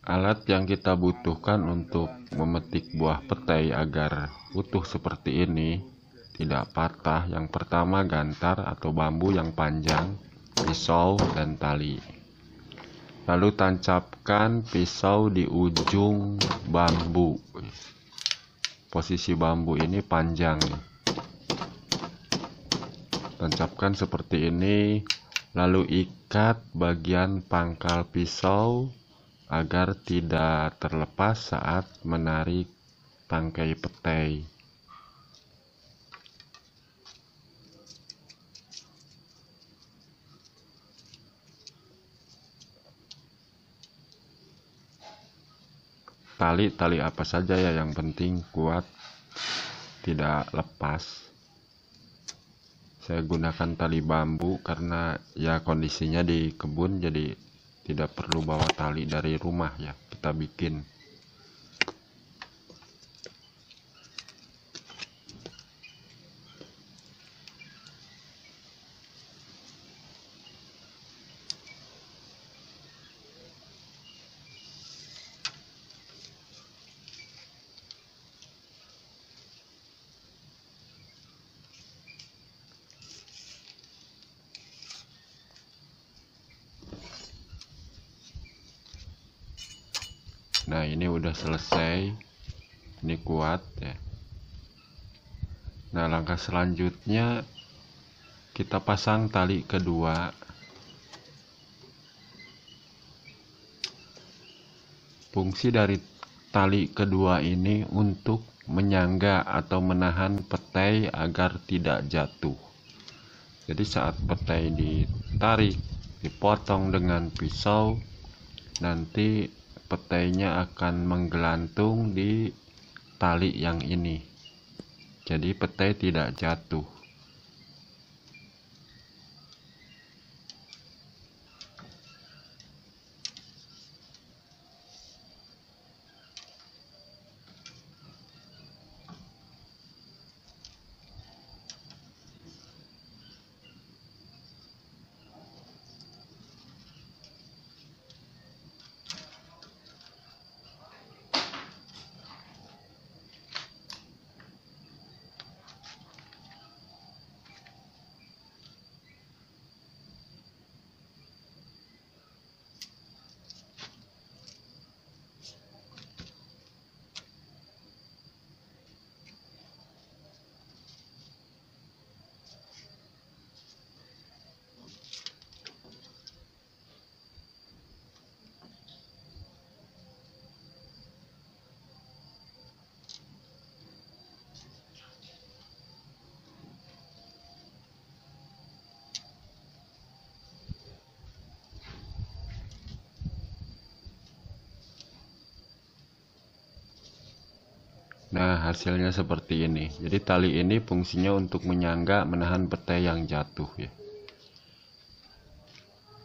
Alat yang kita butuhkan untuk memetik buah petai agar utuh seperti ini tidak patah yang pertama gantar atau bambu yang panjang, pisau, dan tali. Lalu tancapkan pisau di ujung bambu. Posisi bambu ini panjang. Tancapkan seperti ini, lalu ikat bagian pangkal pisau agar tidak terlepas saat menarik tangkai petai. Tali-tali apa saja ya yang penting kuat, tidak lepas saya gunakan tali bambu karena ya kondisinya di kebun jadi tidak perlu bawa tali dari rumah ya kita bikin udah selesai ini kuat ya nah langkah selanjutnya kita pasang tali kedua fungsi dari tali kedua ini untuk menyangga atau menahan petai agar tidak jatuh jadi saat petai ditarik dipotong dengan pisau nanti petainya akan menggelantung di tali yang ini jadi petai tidak jatuh Nah, hasilnya seperti ini. Jadi tali ini fungsinya untuk menyangga menahan petai yang jatuh ya.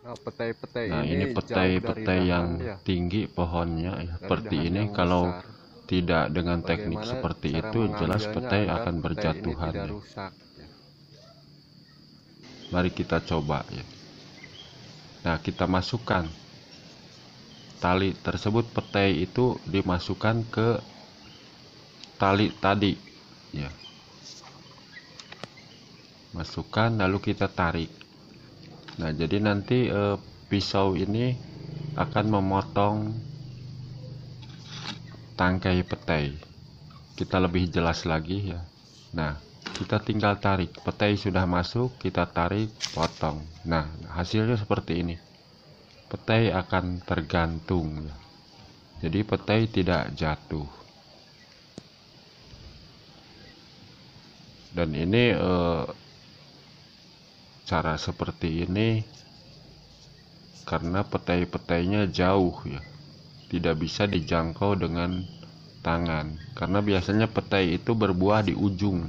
Nah, petai-petai nah, ini petai-petai yang ya. tinggi pohonnya ya. seperti ini kalau besar. tidak dengan Bagaimana teknik seperti itu jelas petai akan berjatuhan. ya. Rusak, ya. Mari kita coba ya. Nah, kita masukkan tali tersebut petai itu dimasukkan ke tali tadi ya masukkan lalu kita tarik nah jadi nanti eh, pisau ini akan memotong tangkai petai kita lebih jelas lagi ya nah kita tinggal tarik petai sudah masuk kita tarik potong nah hasilnya seperti ini petai akan tergantung ya. jadi petai tidak jatuh dan ini eh, cara seperti ini karena petai-petainya jauh ya tidak bisa dijangkau dengan tangan karena biasanya petai itu berbuah di ujung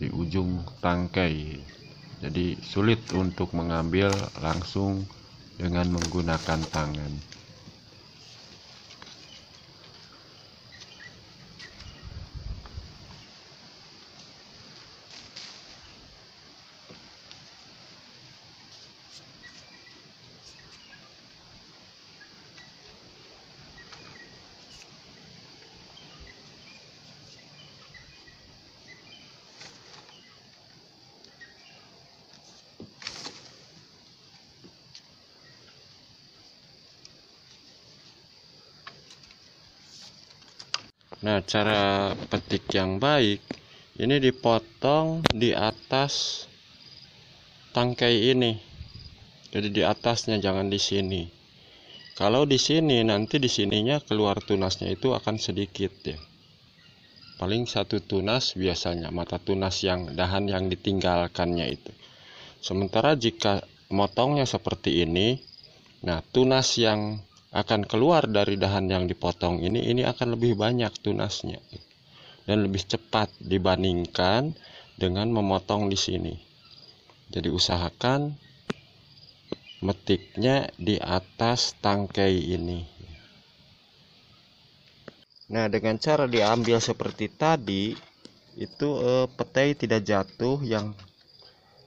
di ujung tangkai jadi sulit untuk mengambil langsung dengan menggunakan tangan Nah, cara petik yang baik ini dipotong di atas tangkai ini. Jadi di atasnya jangan di sini. Kalau di sini nanti di sininya keluar tunasnya itu akan sedikit ya. Paling satu tunas biasanya mata tunas yang dahan yang ditinggalkannya itu. Sementara jika motongnya seperti ini, nah tunas yang akan keluar dari dahan yang dipotong ini ini akan lebih banyak tunasnya dan lebih cepat dibandingkan dengan memotong di sini jadi usahakan metiknya di atas tangkai ini nah dengan cara diambil seperti tadi itu eh, petai tidak jatuh yang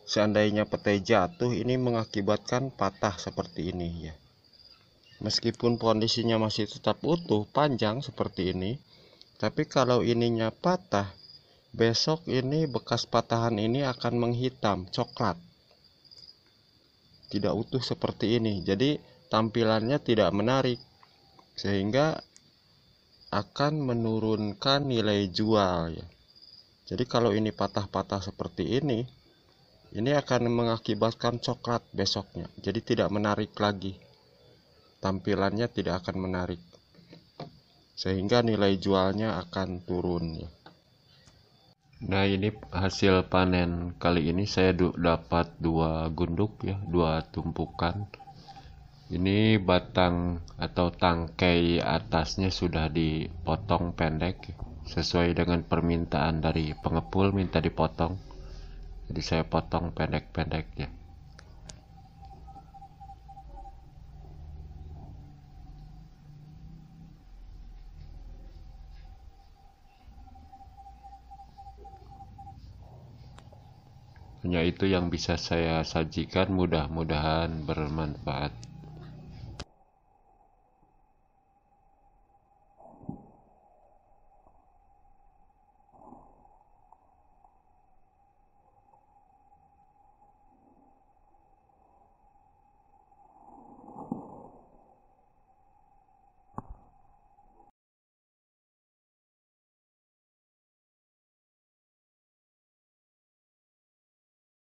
seandainya petai jatuh ini mengakibatkan patah seperti ini ya meskipun kondisinya masih tetap utuh panjang seperti ini tapi kalau ininya patah besok ini bekas patahan ini akan menghitam coklat tidak utuh seperti ini jadi tampilannya tidak menarik sehingga akan menurunkan nilai jual ya. Jadi kalau ini patah-patah seperti ini ini akan mengakibatkan coklat besoknya jadi tidak menarik lagi tampilannya tidak akan menarik sehingga nilai jualnya akan turun ya. Nah ini hasil panen kali ini saya dapat dua gunduk ya, dua tumpukan. Ini batang atau tangkai atasnya sudah dipotong pendek sesuai dengan permintaan dari pengepul minta dipotong. Jadi saya potong pendek-pendek ya. hanya itu yang bisa saya sajikan mudah-mudahan bermanfaat